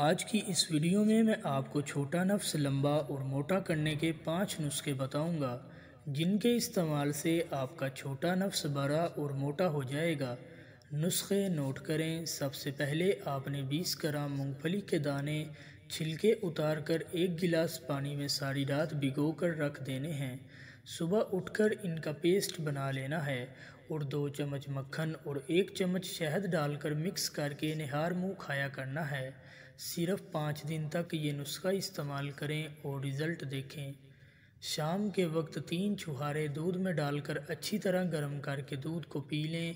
आज की इस वीडियो में मैं आपको छोटा नफ्स लंबा और मोटा करने के पाँच नुस्खे बताऊंगा जिनके इस्तेमाल से आपका छोटा नफ्स बड़ा और मोटा हो जाएगा नुस्खे नोट करें सबसे पहले आपने 20 ग्राम मूंगफली के दाने छिलके उतार कर एक गिलास पानी में सारी रात भिगो कर रख देने हैं सुबह उठकर इनका पेस्ट बना लेना है और दो चम्मच मक्खन और एक चम्मच शहद डालकर मिक्स करके निहार मुँह खाया करना है सिर्फ पाँच दिन तक ये नुस्खा इस्तेमाल करें और रिज़ल्ट देखें शाम के वक्त तीन छुहारे दूध में डालकर अच्छी तरह गर्म करके दूध को पी लें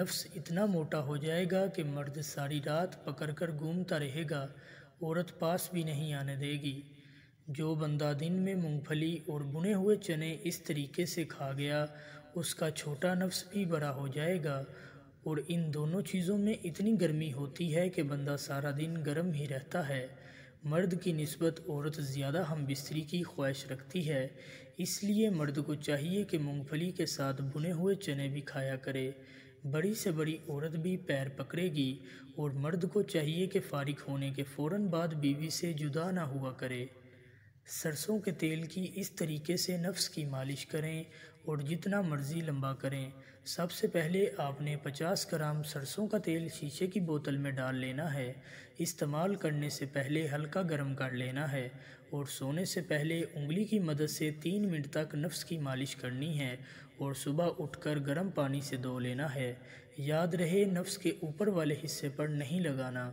नफ्स इतना मोटा हो जाएगा कि मर्द सारी रात पकड़ कर घूमता रहेगा औरत पास भी नहीं आने देगी जो बंदा दिन में मूंगफली और बुने हुए चने इस तरीके से खा गया उसका छोटा नफ्स भी बड़ा हो जाएगा और इन दोनों चीज़ों में इतनी गर्मी होती है कि बंदा सारा दिन गर्म ही रहता है मर्द की नस्बत औरत ज़्यादा हम बिस्तरी की ख्वाहिश रखती है इसलिए मर्द को चाहिए कि मूंगफली के साथ बुने हुए चने भी खाया करे बड़ी से बड़ी औरत भी पैर पकड़ेगी और मर्द को चाहिए कि फ़ारिग होने के फ़ौर बाद बीवी से जुदा ना हुआ करे सरसों के तेल की इस तरीके से नफ्स की मालिश करें और जितना मर्ज़ी लंबा करें सबसे पहले आपने 50 ग्राम सरसों का तेल शीशे की बोतल में डाल लेना है इस्तेमाल करने से पहले हल्का गर्म कर लेना है और सोने से पहले उंगली की मदद से तीन मिनट तक नफ्स की मालिश करनी है और सुबह उठकर गर्म पानी से धो लेना है याद रहे नफ्स के ऊपर वाले हिस्से पर नहीं लगाना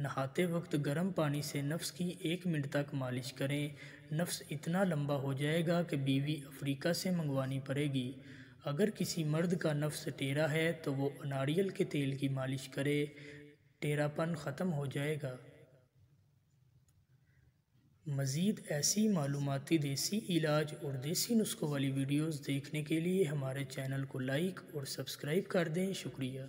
नहाते वक्त गर्म पानी से नफ्स की एक मिनट तक मालिश करें नफ्स इतना लंबा हो जाएगा कि बीवी अफ्रीका से मंगवानी पड़ेगी अगर किसी मर्द का नफ्स टेरा है तो वो नारियल के तेल की मालिश करे टेरापन ख़त्म हो जाएगा मज़ीद ऐसी मालूमती देसी इलाज और देसी नुस्खों वाली वीडियोस देखने के लिए हमारे चैनल को लाइक और सब्सक्राइब कर दें शुक्रिया